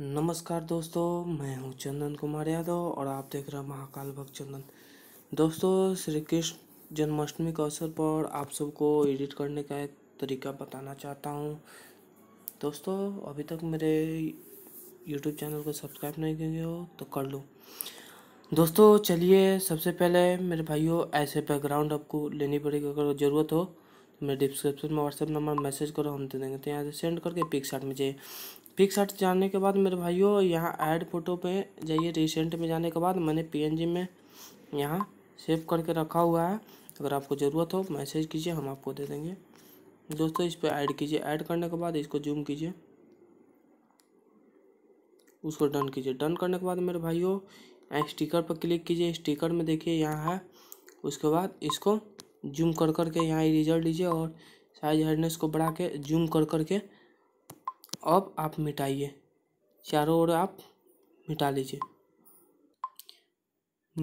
नमस्कार दोस्तों मैं हूं चंदन कुमार यादव और आप देख रहे हैं महाकाल भक्त चंदन दोस्तों श्री कृष्ण जन्माष्टमी के अवसर पर आप सबको एडिट करने का एक तरीका बताना चाहता हूं दोस्तों अभी तक मेरे यूट्यूब चैनल को सब्सक्राइब नहीं किए हो तो कर लो दोस्तों चलिए सबसे पहले मेरे भाइयों ऐसे बैकग्राउंड आपको लेनी पड़ेगी अगर ज़रूरत हो तो मेरे डिस्क्रिप्शन में व्हाट्सएप नंबर मैसेज करो हम दे देंगे तो यहाँ से सेंड करके पिक में जाइए पिक्स आर्ट जाने के बाद मेरे भाइयों यहाँ ऐड फोटो पे जाइए रिसेंट में जाने के बाद मैंने पीएनजी में यहाँ सेव करके रखा हुआ है अगर आपको ज़रूरत हो मैसेज कीजिए हम आपको दे देंगे दोस्तों इस पर ऐड कीजिए ऐड करने के बाद इसको जूम कीजिए उसको डन कीजिए डन करने के बाद मेरे भाइयों स्टिकर पर क्लिक कीजिए स्टिकर में देखिए यहाँ है उसके बाद इसको जूम कर करके यहाँ रिजल्ट लीजिए और साइज हार्डनेस को बढ़ा के जूम कर कर के अब आप मिटाइए चारों ओर आप मिटा लीजिए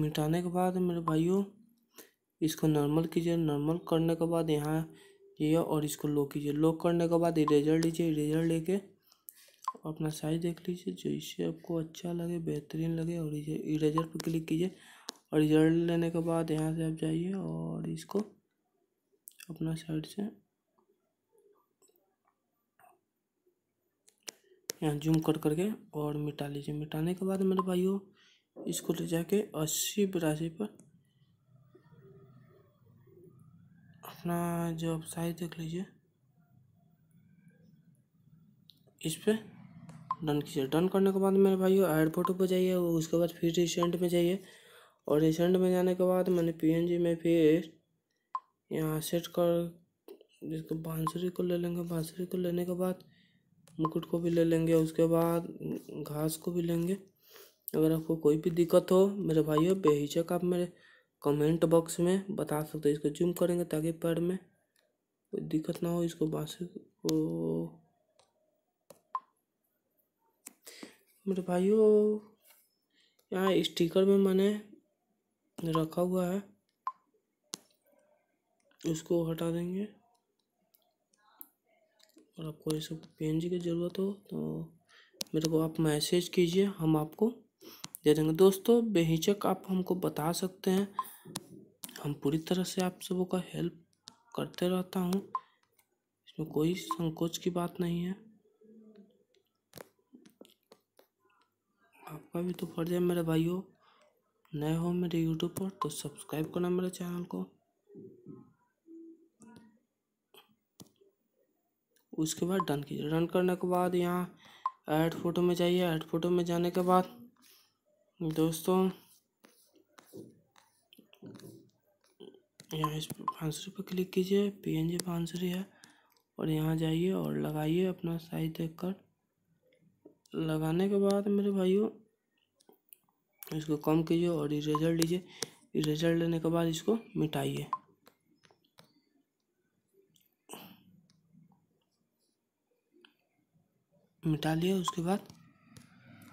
मिटाने के बाद मेरे भाइयों इसको नॉर्मल कीजिए नॉर्मल करने के बाद यहाँ ये और इसको लो कीजिए लो करने के बाद इरेजर लीजिए इरेजर लेके अपना साइज देख लीजिए जो इससे आपको अच्छा लगे बेहतरीन लगे और इरेजर पर क्लिक कीजिए और इरेजर लेने के बाद यहाँ से आप जाइए और इसको अपना साइड से यहाँ जूम कर करके और मिटा लीजिए मिटाने के बाद मेरे भाइयों इसको ले जाके अस्सी बिरासी पर अपना जो आप साइज देख लीजिए इस पर डन कीजिए डन करने के बाद मेरे भाइयों एयरपोर्ट फोटो पर जाइए उसके बाद फिर रिसेंट में जाइए और रिसेंट में जाने के बाद मैंने पीएनजी में फिर यहाँ सेट कर जिसको बांसुरी को ले लेंगे बांसुरी को लेने के बाद मुकुट को भी ले लेंगे उसके बाद घास को भी लेंगे अगर आपको कोई भी दिक्कत हो मेरे भाइयों बेहिचक आप मेरे कमेंट बॉक्स में बता सकते हो इसको जूम करेंगे ताकि पैर में कोई दिक्कत ना हो इसको बासी को मेरे भाइयों यहाँ स्टिकर में मैंने रखा हुआ है उसको हटा देंगे और आपको ये सब पेन जी की ज़रूरत हो तो मेरे को आप मैसेज कीजिए हम आपको दे देंगे दोस्तों बेहिचक आप हमको बता सकते हैं हम पूरी तरह से आप सबों का हेल्प करते रहता हूँ इसमें कोई संकोच की बात नहीं है आपका भी तो फर्ज है मेरे भाइयों नए हो मेरे यूट्यूब पर तो सब्सक्राइब करना मेरे चैनल को उसके बाद डन कीजिए डन करने के बाद यहाँ ऐड फोटो में जाइए ऐड फोटो में जाने के बाद दोस्तों यहाँ इस बांसुरी पर क्लिक कीजिए पी एन जी बांसुरी है और यहाँ जाइए और लगाइए अपना साइज देखकर लगाने के बाद मेरे भाइयों इसको कम कीजिए और इरेजर लीजिए इरेजर लेने के बाद इसको मिटाइए मिटा लिया उसके बाद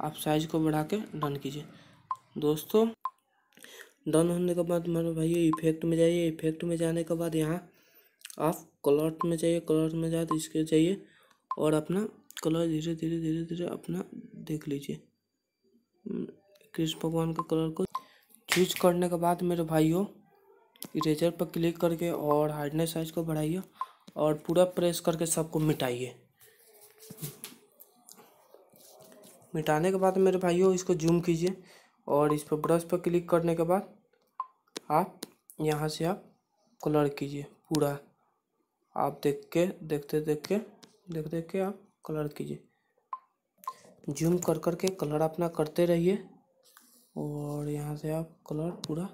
आप साइज को बढ़ा के डन कीजिए दोस्तों डन होने के बाद मेरे भाई इफेक्ट में जाइए इफेक्ट में जाने के बाद यहाँ आप कलर में जाइए कलर में जाए तो इसके जाइए और अपना कलर धीरे धीरे धीरे धीरे अपना देख लीजिए हम्म, कृष्ण भगवान का कलर को चूज करने के बाद मेरे भाइयों इरेजर पर क्लिक करके और हार्डनेस साइज को बढ़ाइए और पूरा प्रेस करके सबको मिटाइए मिटाने के बाद मेरे भाइयों इसको जूम कीजिए और इस पर ब्रश पर क्लिक करने के बाद आप यहाँ से आप कलर कीजिए पूरा आप देख के देखते देख के देख देख के आप कलर कीजिए जूम कर कर के कलर अपना करते रहिए और यहाँ से आप कलर पूरा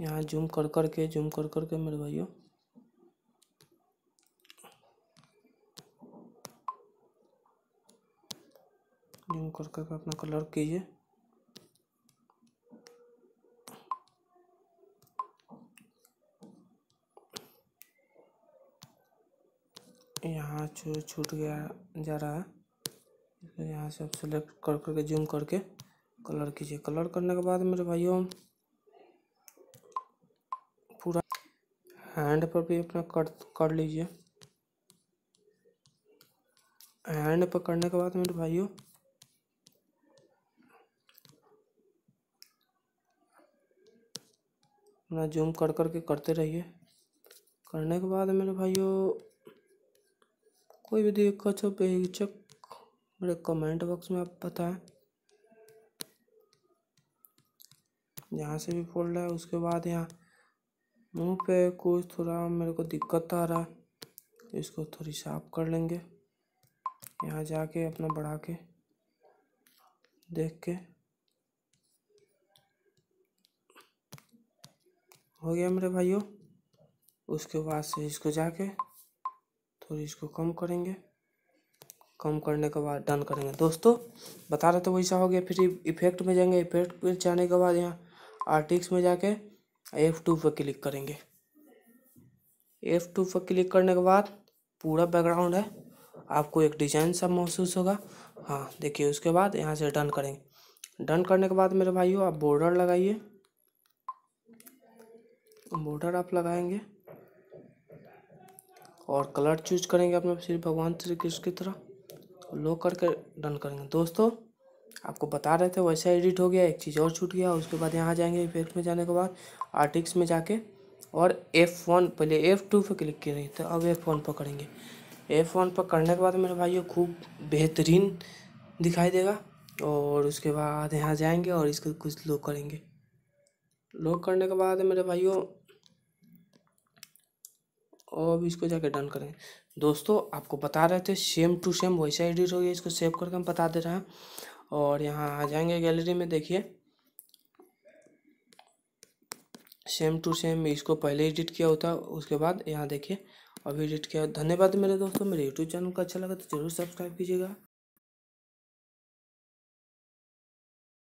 यहाँ जूम कर कर के जूम कर कर के मेरे भाइयों जूम कर करके अपना कलर कीजिए यहाँ जो छूट गया जा रहा है तो यहाँ से आप सेलेक्ट कर करके जूम करके कलर कीजिए कलर करने के बाद मेरे भाइयों पूरा हैंड पर भी अपना कट कर लीजिए हैंड पर करने के बाद मेरे भाइयों अपना जूम कर कर के करते रहिए करने के बाद मेरे भाइयों कोई भी दिक्कत पे बेचक मेरे कमेंट बॉक्स में आप बताएं यहाँ से भी फोल्ड है उसके बाद यहाँ मुंह पे कुछ थोड़ा मेरे को दिक्कत आ रहा है इसको थोड़ी साफ कर लेंगे यहाँ जाके अपना बढ़ा के देख के हो गया मेरे भाइयों उसके बाद से इसको जाके थोड़ी इसको कम करेंगे कम करने के बाद डन करेंगे दोस्तों बता रहे तो वैसा हो गया फिर इफेक्ट में जाएंगे इफेक्ट में जाने के बाद यहाँ आर्टिक्स में जाके एफ़ टू पर क्लिक करेंगे एफ़ टू पर क्लिक करने के बाद पूरा बैकग्राउंड है आपको एक डिजाइन सा महसूस होगा हाँ देखिए उसके बाद यहाँ से डन करेंगे डन करने के बाद मेरे भाइयों आप बॉर्डर लगाइए बॉर्डर आप लगाएंगे और कलर चूज करेंगे अपने श्री भगवान श्री कृष्ण की तरह लो करके डन करेंगे दोस्तों आपको बता रहे थे वैसा एडिट हो गया एक चीज़ और छूट गया उसके बाद यहाँ जाएंगे इफेक्ट में जाने के बाद आर्टिक्स में जाके और एफ़ वन पहले एफ़ टू पर क्लिक किए तो अब एफ़ वन पर करेंगे एफ़ वन पर करने के बाद मेरे भाई खूब बेहतरीन दिखाई देगा और उसके बाद यहाँ जाएंगे और इसको कुछ लो करेंगे लॉक करने के बाद मेरे भाइयों और अब इसको जाके डन करें दोस्तों आपको बता रहे थे सेम टू सेम वैसा एडिट हो गया इसको सेव करके हम बता दे रहे हैं और यहाँ आ जाएंगे गैलरी में देखिए सेम टू सेम इसको पहले एडिट किया होता उसके बाद यहाँ देखिए अभी एडिट किया धन्यवाद मेरे दोस्तों मेरे यूट्यूब चैनल को अच्छा लगा तो जरूर सब्सक्राइब कीजिएगा